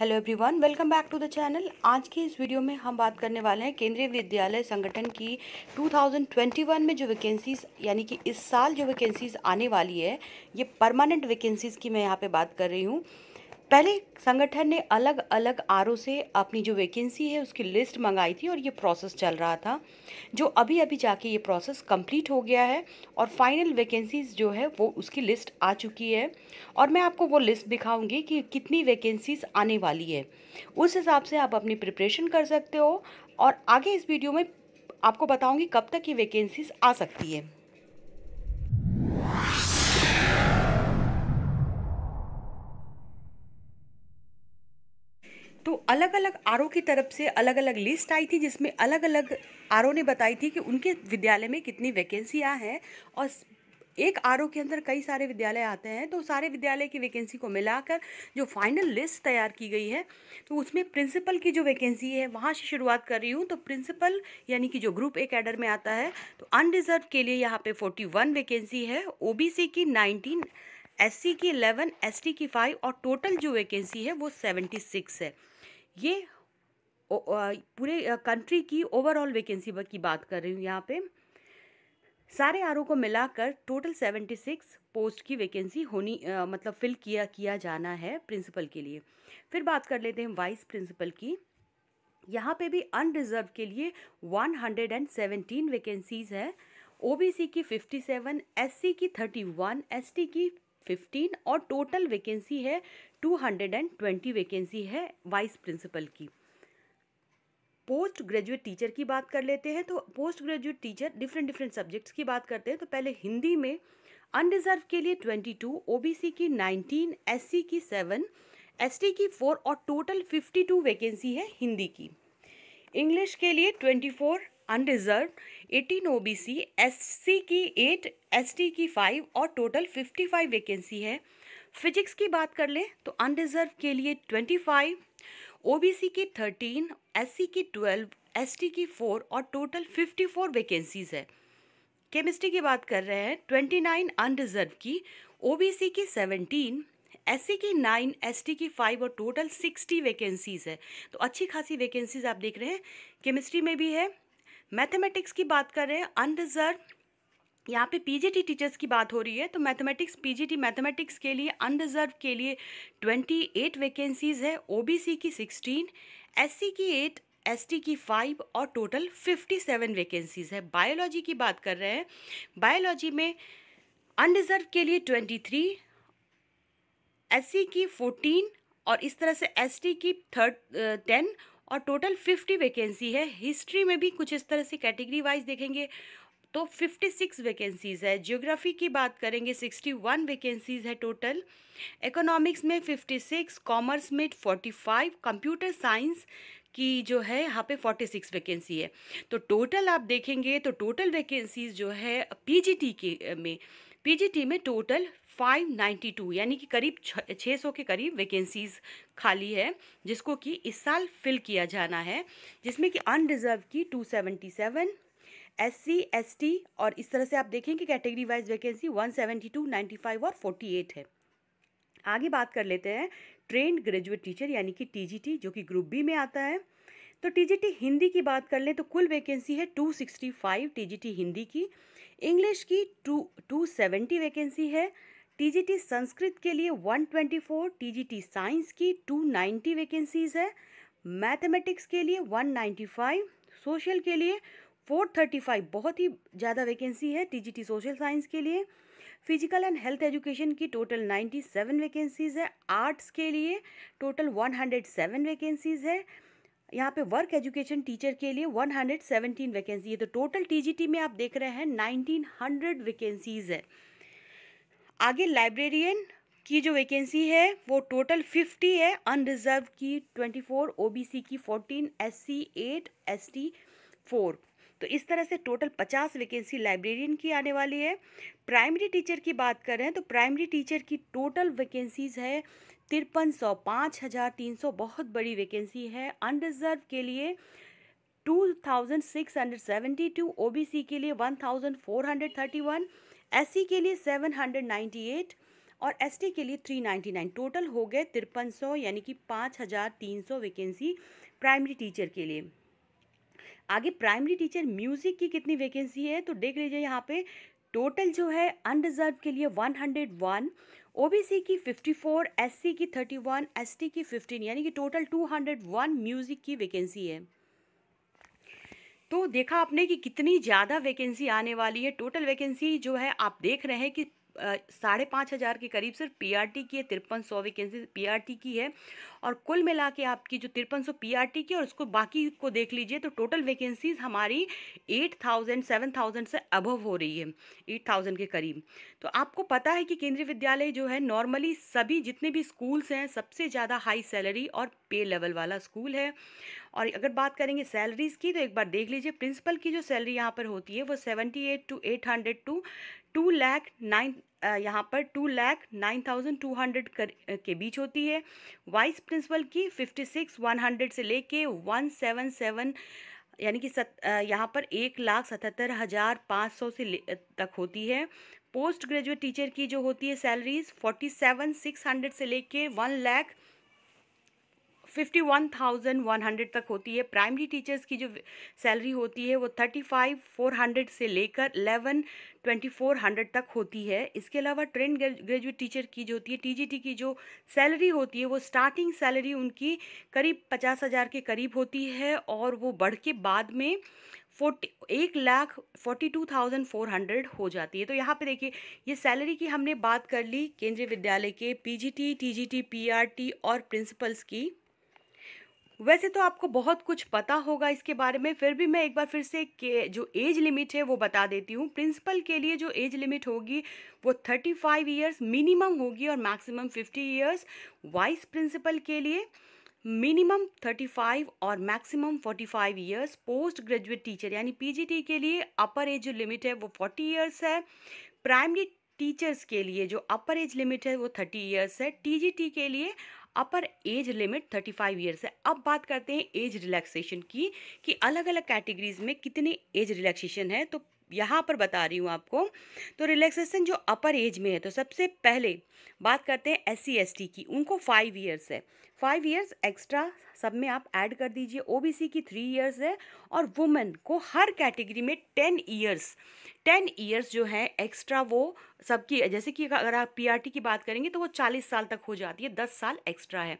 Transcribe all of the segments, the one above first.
hello everyone welcome back to the channel आज की इस वीडियो में हम बात करने वाले हैं केंद्रीय विद्यालय संगठन की 2021 में जो वैकेंसीज यानी कि इस साल जो वैकेंसीज आने वाली है ये परमानेंट वैकेंसीज की मैं यहाँ पे बात कर रही हूँ पहले संगठन ने अलग अलग आर से अपनी जो वैकेंसी है उसकी लिस्ट मंगाई थी और ये प्रोसेस चल रहा था जो अभी अभी जाके ये प्रोसेस कंप्लीट हो गया है और फाइनल वैकेंसीज जो है वो उसकी लिस्ट आ चुकी है और मैं आपको वो लिस्ट दिखाऊंगी कि कितनी वैकेंसीज आने वाली है उस हिसाब से आप अपनी प्रिपरेशन कर सकते हो और आगे इस वीडियो में आपको बताऊँगी कब तक ये वैकेंसीज आ सकती है अलग अलग आर की तरफ से अलग अलग लिस्ट आई थी जिसमें अलग अलग आर ने बताई थी कि उनके विद्यालय में कितनी वैकेंसियाँ हैं और एक आर के अंदर कई सारे विद्यालय आते हैं तो सारे विद्यालय की वैकेंसी को मिलाकर जो फाइनल लिस्ट तैयार की गई है तो उसमें प्रिंसिपल की जो वैकेंसी है वहाँ से शुरुआत कर रही हूँ तो प्रिंसिपल यानी कि जो ग्रुप ए कैडर में आता है तो अनडिज़र्व के लिए यहाँ पे 41 वैकेंसी है ओ की नाइनटीन एस की 11 एस की फाइव और टोटल जो वैकेंसी है वो सेवेंटी है ये पूरे कंट्री की ओवरऑल वैकेंसी की बात कर रही हूँ यहाँ पे सारे आर को मिलाकर टोटल सेवेंटी सिक्स पोस्ट की वैकेंसी होनी आ, मतलब फिल किया किया जाना है प्रिंसिपल के लिए फिर बात कर लेते हैं वाइस प्रिंसिपल की यहाँ पे भी अनरिजर्व के लिए 117 वैकेंसीज़ है ओबीसी की 57, एससी की 31, एसटी की फिफ्टीन और टोटल वैकेंसी है two hundred and twenty vacancy है वाइस प्रिंसिपल की पोस्ट ग्रेजुएट टीचर की बात कर लेते हैं तो post graduate teacher different different subjects की बात करते हैं तो पहले हिंदी में अनडिजर्व के लिए twenty two O B C की नाइनटीन एस सी की सेवन एस टी की फोर और टोटल फिफ्टी टू वैकेंसी है हिंदी की इंग्लिश के लिए twenty four unreserved eighteen O B C S C की एट एस टी की फाइव और टोटल फिफ्टी फाइव वैकेंसी है फिजिक्स की बात कर लें तो अनडिज़र्व के लिए twenty five O B C की थर्टीन एस सी की ट्वेल्व एस टी की फोर और टोटल फिफ्टी फोर वैकेंसीज़ है केमिस्ट्री की बात कर रहे हैं ट्वेंटी नाइन अनडिजर्व की ओ बी सी की सेवनटीन एस की नाइन एस की फाइव और टोटल सिक्सटी वैकेंसीज़ है तो अच्छी खासी वैकेंसीज़ आप देख रहे हैं केमिस्ट्री में भी है मैथमेटिक्स की बात कर रहे हैं अनरिजर्व यहाँ पे पीजीटी टीचर्स की बात हो रही है तो मैथमेटिक्स पीजीटी मैथमेटिक्स के लिए अनरिजर्व के लिए ट्वेंटी एट वैकेंसीज है ओबीसी की सिक्सटीन एससी की एट एसटी की फाइव और टोटल फिफ्टी सेवन वैकेंसीज है बायोलॉजी की बात कर रहे हैं बायोलॉजी में अनरिजर्व के लिए ट्वेंटी थ्री एससी की फोर्टीन और इस तरह से एसटी की थर्ड टेन और टोटल फिफ्टी वैकेंसी है हिस्ट्री में भी कुछ इस तरह से कैटेगरी वाइज देखेंगे तो फिफ्टी सिक्स वैकेंसीज़ है ज्योग्राफी की बात करेंगे सिक्सटी वन वैकेंसीज़ है टोटल इकोनॉमिक्स में फिफ्टी सिक्स कॉमर्स में फोर्टी फाइव कंप्यूटर साइंस की जो है यहाँ पे फोर्टी सिक्स वैकेंसी है तो टोटल आप देखेंगे तो टोटल वैकेंसीज़ जो है पीजीटी के में पीजीटी में टोटल 592 यानी कि करीब 600 के करीब वैकेंसीज खाली है जिसको कि इस साल फिल किया जाना है जिसमें कि अनडिजर्व की 277 एससी एसटी और इस तरह से आप देखें कि कैटेगरी वाइज वैकेंसी 172 95 और 48 है आगे बात कर लेते हैं ट्रेंड ग्रेजुएट टीचर यानी कि टीजीटी जो कि ग्रुप बी में आता है तो टीजीटी हिंदी की बात कर लें तो कुल वैकेंसी है 265 टीजीटी हिंदी की इंग्लिश की टू 270 वैकेंसी है टीजीटी संस्कृत के लिए 124, टीजीटी साइंस की 290 वैकेंसीज़ है मैथमेटिक्स के लिए 195, सोशल के लिए 435 बहुत ही ज़्यादा वैकेंसी है टीजीटी सोशल साइंस के लिए फिजिकल एंड हेल्थ एजुकेशन की टोटल 97 वैकेंसीज़ है आर्ट्स के लिए टोटल 107 वैकेंसीज़ है यहाँ पे वर्क एजुकेशन टीचर के लिए 117 वैकेंसी है तो टोटल टीजीटी में आप देख रहे हैं 1900 वैकेंसीज़ है आगे लाइब्रेरियन की जो वैकेंसी है वो टोटल फिफ्टी है अनरिजर्व की twenty four O B C की fourteen S C eight S T four तो इस तरह से टोटल पचास वैकेंसी लाइब्रेरियन की आने वाली है प्राइमरी टीचर की बात करें तो प्राइमरी टीचर की टोटल वैकेंसीज़ है तिरपन सौ पाँच हज़ार तीन सौ बहुत बड़ी वैकेंसी है अनरिजर्व के लिए two thousand six hundred seventy two O B C के लिए one thousand four hundred thirty one S के लिए 798 और एस के लिए 399 टोटल हो गए तिरपन यानी कि 5300 वैकेंसी प्राइमरी टीचर के लिए आगे प्राइमरी टीचर म्यूज़िक की कितनी वैकेंसी है तो देख लीजिए यहाँ पे टोटल जो है अनरिजर्व के लिए 101 ओबीसी की 54 एससी की 31 एसटी की 15 यानी कि टोटल 201 म्यूज़िक की वैकेंसी है तो देखा आपने कि कितनी ज़्यादा वैकेंसी आने वाली है टोटल वैकेंसी जो है आप देख रहे हैं कि साढ़े पाँच हज़ार के करीब सिर्फ पीआरटी की है तिरपन सौ वैकेंसी पीआरटी की है और कुल मिला के आपकी जो तिरपन सौ पी की और उसको बाकी को देख लीजिए तो टोटल वैकेंसीज हमारी एट थाउजेंड सेवन थाउजेंड से अभव हो रही है एट थाउजेंड के करीब तो आपको पता है कि केंद्रीय विद्यालय जो है नॉर्मली सभी जितने भी स्कूल्स हैं सबसे ज़्यादा हाई सैलरी और पे लेवल वाला स्कूल है और अगर बात करेंगे सैलरीज़ की तो एक बार देख लीजिए प्रिंसिपल की जो सैलरी यहाँ पर होती है वो seventy eight two eight hundred two two lakh nine यहाँ पर two lakh nine thousand two hundred के बीच होती है वाइस प्रिंसिपल की फिफ्टी सिक्स वन हंड्रेड से लेके वन सेवन सेवन यानी कि सत यहाँ पर एक लाख सतहत्तर हज़ार पाँच सौ से तक होती है पोस्ट ग्रेजुएट टीचर की जो होती है salaries forty seven six hundred से लेके one lakh fifty one thousand one hundred तक होती है प्राइमरी टीचर्स की जो सैलरी होती है वो थर्टी फाइव फोर हंड्रेड से लेकर एलेवन ट्वेंटी फोर हंड्रेड तक होती है इसके अलावा ट्रेन ग्रेजुएट टीचर की जो होती है टीजीटी की जो सैलरी होती है वो स्टार्टिंग सैलरी उनकी करीब पचास हज़ार के करीब होती है और वो बढ़ के बाद में फोर्टी एक लाख forty two thousand four hundred हो जाती है तो यहाँ पे देखिए ये सैलरी की हमने बात कर ली केंद्रीय विद्यालय के पीजीटी टीजीटी पीआरटी और प्रिंसिपल्स की वैसे तो आपको बहुत कुछ पता होगा इसके बारे में फिर भी मैं एक बार फिर से के जो एज लिमिट है वो बता देती हूँ प्रिंसिपल के लिए जो एज लिमिट होगी वो 35 फाइव ईयर्स मिनिमम होगी और मैक्सिमम 50 ईयर्स वाइस प्रिंसिपल के लिए मिनिमम 35 और maximum 45 years post graduate teacher यानी पीजीटी के लिए अपर एज जो लिमिट है वो 40 ईयर्स है प्राइमरी टीचर्स के लिए जो अपर एज लिमिट है वो 30 ईयर्स है टीजीटी के लिए अपर एज लिमिट 35 ईयर्स है अब बात करते हैं एज रिलैक्सेशन की कि अलग अलग कैटेगरीज में कितने एज रिलैक्सेशन है तो यहाँ पर बता रही हूँ आपको तो रिलैक्सेशन जो अपर एज में है तो सबसे पहले बात करते हैं एस सी की उनको फाइव ईयर्स है फाइव ईयर्स एक्स्ट्रा सब में आप ऐड कर दीजिए ओबीसी की थ्री ईयर्स है और वुमेन को हर कैटेगरी में टेन ईयर्स टेन ईयर्स जो है एक्स्ट्रा वो सबकी जैसे कि अगर आप पीआरटी की बात करेंगे तो वो चालीस साल तक हो जाती है दस साल एक्स्ट्रा है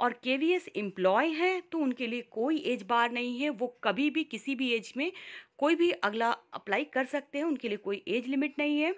और के वी एस एम्प्लॉय हैं तो उनके लिए कोई एज बार नहीं है वो कभी भी किसी भी एज में कोई भी अगला अप्लाई कर सकते हैं उनके लिए कोई एज लिमिट नहीं है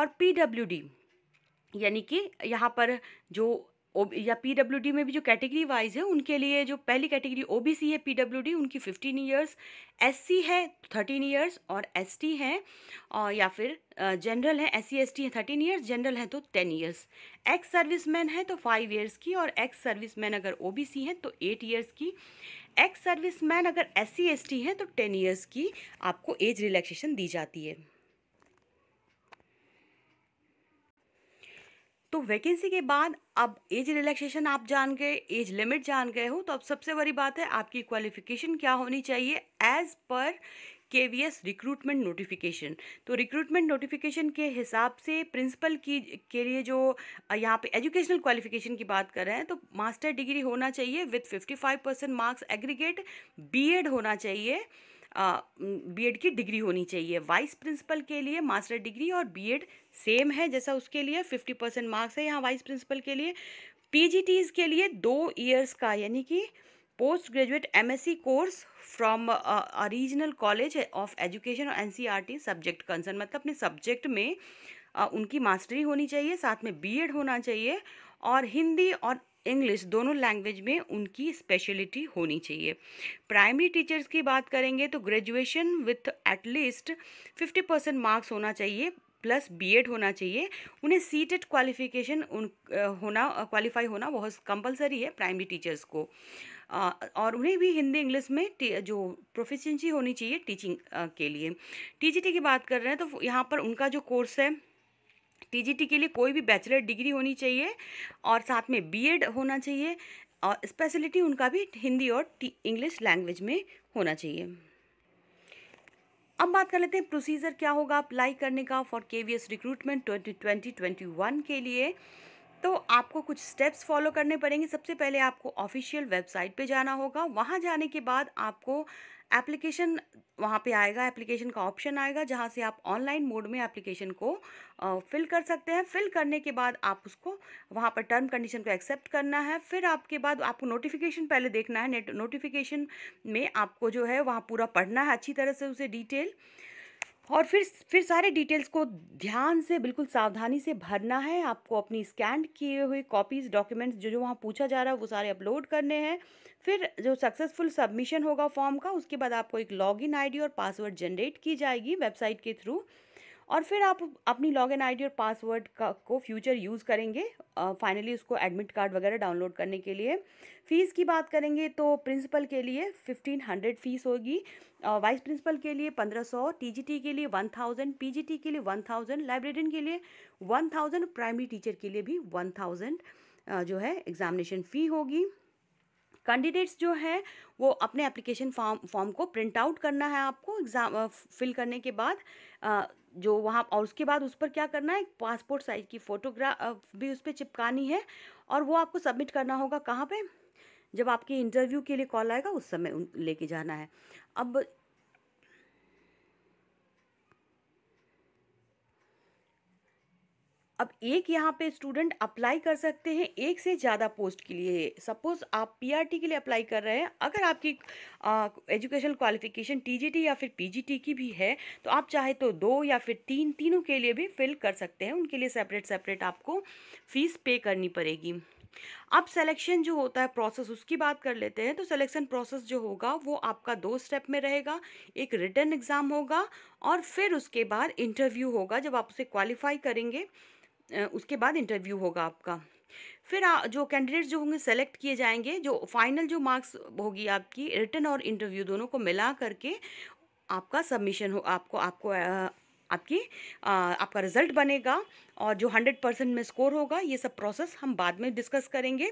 और पी डब्ल्यू डी यानी कि यहाँ पर जो या डी में भी जो कैटेगरी वाइज है उनके लिए जो पहली कैटेगरी सी है डी उनकी फिफ्टीन ईयर्स सी है थर्टीन ईयर्स और एस टी है और या फिर जनरल है एस सी एस टी है थर्टीन ईयर्स जनरल है तो ten years ex service man है तो फाइव ईयर्स की और एक्स सर्विस मैन अगर ओ सी है तो एट ईयर्स की एक्स सर्विस मैन अगर एस सी एस टी है तो टेन ईयर्स की आपको एज रिलैक्सेशन दी जाती है तो वैकेंसी के बाद अब एज रिलैक्सेशन आप जान गए एज लिमिट जान गए हो तो अब सबसे बड़ी बात है आपकी क्वालिफिकेशन क्या होनी चाहिए एज़ पर K V S recruitment notification तो रिक्रूटमेंट नोटिफिकेशन के हिसाब से प्रिंसिपल की के लिए जो यहाँ पे एजुकेशनल क्वालिफिकेशन की बात कर रहे हैं तो मास्टर डिग्री होना चाहिए with 55 percent marks aggregate BEd होना चाहिए बीएड की डिग्री होनी चाहिए वाइस प्रिंसिपल के लिए मास्टर डिग्री और बीएड सेम है जैसा उसके लिए फिफ्टी परसेंट मार्क्स है यहाँ वाइस प्रिंसिपल के लिए पीजीटीज के लिए दो ईयर्स का यानी कि post graduate MSc course from regional college of education और एनसीईआरटी सब्जेक्ट कंसर्न मतलब अपने सब्जेक्ट में उनकी मास्टरी होनी चाहिए साथ में बीएड होना चाहिए और हिंदी और इंग्लिश दोनों लैंग्वेज में उनकी स्पेशलिटी होनी चाहिए प्राइमरी टीचर्स की बात करेंगे तो graduation with at least fifty percent marks होना चाहिए प्लस बीएड होना चाहिए उन्हें सीटेड क्वालिफिकेशन उन होना क्वालिफाई होना बहुत कंपलसरी है प्राइमरी टीचर्स को और उन्हें भी हिंदी इंग्लिश में जो प्रोफिशेंसी होनी चाहिए टीचिंग के लिए टीजीटी की बात कर रहे हैं तो यहाँ पर उनका जो कोर्स है टीजीटी के लिए कोई भी बैचलर डिग्री होनी चाहिए और साथ में बीएड होना चाहिए और स्पेशलिटी उनका भी हिंदी और इंग्लिश लैंग्वेज में होना चाहिए अब बात कर लेते हैं प्रोसीजर क्या होगा अप्लाई करने का for K V S recruitment twenty twenty twenty one के लिए तो आपको कुछ स्टेप्स फॉलो करने पड़ेंगे सबसे पहले आपको ऑफिशियल वेबसाइट पे जाना होगा वहाँ जाने के बाद आपको एप्लीकेशन वहाँ पे आएगा एप्लीकेशन का ऑप्शन आएगा जहाँ से आप ऑनलाइन मोड में एप्लीकेशन को फिल कर सकते हैं फिल करने के बाद आप उसको वहाँ पर टर्म कंडीशन को एक्सेप्ट करना है फिर आपके बाद आपको नोटिफिकेशन पहले देखना है नोटिफिकेशन में आपको जो है वहाँ पूरा पढ़ना है अच्छी तरह से उसे डिटेल और फिर फिर सारे डिटेल्स को ध्यान से बिल्कुल सावधानी से भरना है आपको अपनी स्कैन किए हुए कॉपीज़ डॉक्यूमेंट्स जो जो वहाँ पूछा जा रहा है वो सारे अपलोड करने हैं फिर जो सक्सेसफुल सबमिशन होगा फॉर्म का उसके बाद आपको एक लॉगिन आईडी और पासवर्ड जनरेट की जाएगी वेबसाइट के थ्रू और फिर आप अपनी लॉगिन आईडी और पासवर्ड का को फ्यूचर यूज़ करेंगे फाइनली उसको एडमिट कार्ड वगैरह डाउनलोड करने के लिए फ़ीस की बात करेंगे तो प्रिंसिपल के लिए फिफ्टीन हंड्रेड फ़ीस होगी वाइस प्रिंसिपल के लिए पंद्रह सौ टी के लिए वन थाउजेंड टी के लिए वन थाउजेंड लाइब्रेरियन के लिए वन थाउजेंड प्राइमरी टीचर के लिए भी वन थाउजेंड जो है एग्जामिनेशन फ़ी होगी कैंडिडेट्स जो हैं वो अपने एप्लीकेशन फॉर्म फॉर्म को प्रिंट आउट करना है आपको एग्ज़ाम फिल करने के बाद आ, जो वहाँ और उसके बाद उस पर क्या करना है पासपोर्ट साइज़ की फ़ोटोग्राफ भी उस पर चिपकानी है और वो आपको सबमिट करना होगा कहाँ पर जब आपके इंटरव्यू के लिए कॉल आएगा उस समय लेके जाना है अब अब एक यहाँ पे स्टूडेंट अप्लाई कर सकते हैं एक से ज़्यादा पोस्ट के लिए सपोज़ आप पीआरटी के लिए अप्लाई कर रहे हैं अगर आपकी एजुकेशनल क्वालिफिकेशन टीजीटी या फिर पीजीटी की भी है तो आप चाहे तो दो या फिर तीन तीनों के लिए भी फिल कर सकते हैं उनके लिए सेपरेट सेपरेट आपको फ़ीस पे करनी पड़ेगी अब सिलेक्शन जो होता है प्रोसेस उसकी बात कर लेते हैं तो सिलेक्शन प्रोसेस जो होगा वो आपका दो स्टेप में रहेगा एक रिटर्न एग्ज़ाम होगा और फिर उसके बाद इंटरव्यू होगा जब आप उसे क्वालिफाई करेंगे उसके बाद इंटरव्यू होगा आपका फिर आ, जो कैंडिडेट्स जो होंगे सेलेक्ट किए जाएंगे जो फाइनल जो मार्क्स होगी आपकी रिटर्न और इंटरव्यू दोनों को मिला करके आपका सबमिशन हो आपको आपको आ, आपकी आ, आपका रिजल्ट बनेगा और जो हंड्रेड परसेंट में स्कोर होगा ये सब प्रोसेस हम बाद में डिस्कस करेंगे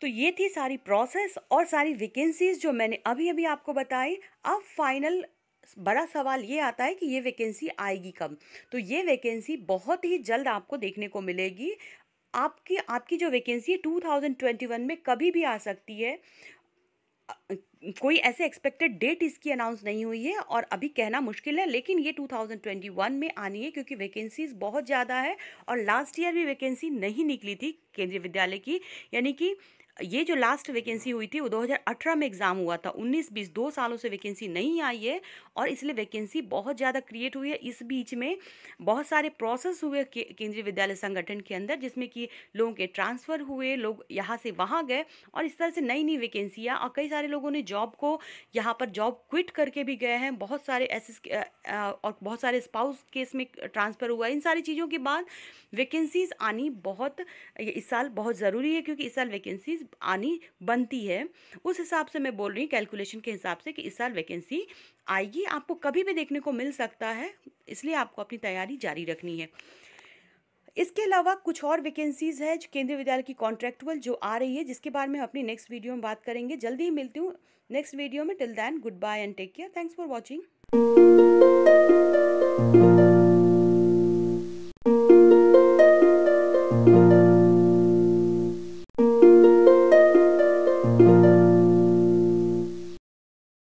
तो ये थी सारी प्रोसेस और सारी वैकेंसीज़ जो मैंने अभी अभी आपको बताई अब फाइनल बड़ा सवाल ये आता है कि ये वैकेंसी आएगी कब तो ये वैकेंसी बहुत ही जल्द आपको देखने को मिलेगी आपकी आपकी जो वैकेंसी है 2021 में कभी भी आ सकती है कोई ऐसे एक्सपेक्टेड डेट इसकी अनाउंस नहीं हुई है और अभी कहना मुश्किल है लेकिन ये 2021 में आनी है क्योंकि वैकेंसीज बहुत ज़्यादा है और लास्ट ईयर भी वैकेंसी नहीं निकली थी केंद्रीय विद्यालय की यानी कि ये जो लास्ट वैकेंसी हुई थी वो 2018 में एग्ज़ाम हुआ था 19 बीस दो सालों से वैकेंसी नहीं आई है और इसलिए वैकेंसी बहुत ज़्यादा क्रिएट हुई है इस बीच में बहुत सारे प्रोसेस हुए केंद्रीय विद्यालय संगठन के अंदर जिसमें कि लोगों के ट्रांसफ़र हुए लोग यहाँ से वहाँ गए और इस तरह से नई नई वैकेंसियाँ और कई सारे लोगों ने जॉब को यहाँ पर जॉब क्विट करके भी गए हैं बहुत सारे ऐसे और बहुत सारे स्पाउस केस में ट्रांसफ़र हुआ इन सारी चीज़ों के बाद वैकेंसीज आनी बहुत इस साल बहुत ज़रूरी है क्योंकि इस साल वैकेंसीज आनी बनती है उस हिसाब से मैं बोल रही हूँ कैलकुलेशन के हिसाब से कि इस साल वैकेंसी आएगी आपको कभी भी देखने को मिल सकता है इसलिए आपको अपनी तैयारी जारी रखनी है इसके अलावा कुछ और वैकेंसीज़ है जो केंद्रीय विद्यालय की कॉन्ट्रैक्टुअल जो आ रही है जिसके बारे में अपनी नेक्स्ट वीडियो में बात करेंगे जल्दी ही मिलती हूँ नेक्स्ट वीडियो में till then good bye and take care thanks for watching